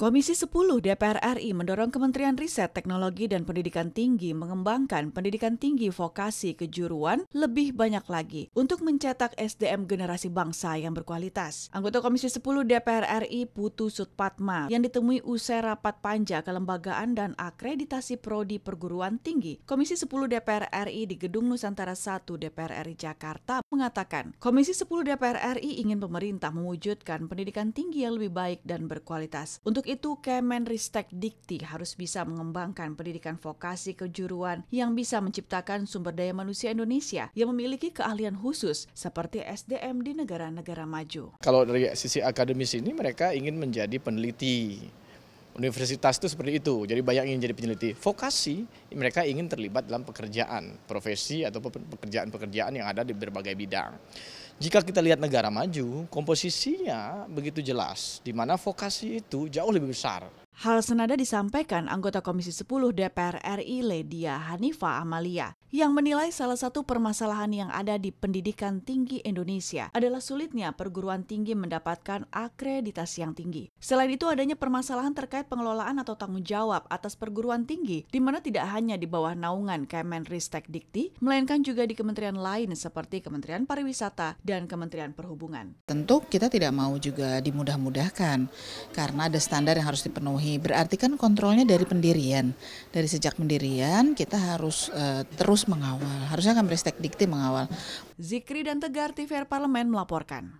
Komisi 10 DPR RI mendorong Kementerian Riset, Teknologi, dan Pendidikan Tinggi mengembangkan pendidikan tinggi vokasi kejuruan lebih banyak lagi untuk mencetak SDM generasi bangsa yang berkualitas. Anggota Komisi 10 DPR RI Putu Sutpatma yang ditemui usai rapat panja kelembagaan dan akreditasi prodi perguruan tinggi Komisi 10 DPR RI di Gedung Nusantara 1 DPR RI Jakarta mengatakan, Komisi 10 DPR RI ingin pemerintah mewujudkan pendidikan tinggi yang lebih baik dan berkualitas. Untuk itu, Kemenristek Dikti harus bisa mengembangkan pendidikan vokasi kejuruan yang bisa menciptakan sumber daya manusia Indonesia yang memiliki keahlian khusus seperti SDM di negara-negara maju. Kalau dari sisi akademis ini mereka ingin menjadi peneliti. Universitas itu seperti itu, jadi banyak yang jadi peneliti. Vokasi, mereka ingin terlibat dalam pekerjaan, profesi atau pekerjaan-pekerjaan yang ada di berbagai bidang jika kita lihat negara maju komposisinya begitu jelas di mana vokasi itu jauh lebih besar Hal senada disampaikan anggota Komisi 10 DPR RI Ledia Hanifa Amalia yang menilai salah satu permasalahan yang ada di pendidikan tinggi Indonesia adalah sulitnya perguruan tinggi mendapatkan akreditasi yang tinggi. Selain itu adanya permasalahan terkait pengelolaan atau tanggung jawab atas perguruan tinggi di mana tidak hanya di bawah naungan Kemenristek Dikti, melainkan juga di kementerian lain seperti Kementerian Pariwisata dan Kementerian Perhubungan. Tentu kita tidak mau juga dimudah-mudahkan karena ada standar yang harus dipenuhi berarti kan kontrolnya dari pendirian dari sejak pendirian kita harus uh, terus mengawal harusnya kan Ristek Dikti mengawal Zikri dan Tegar TVR Parlemen melaporkan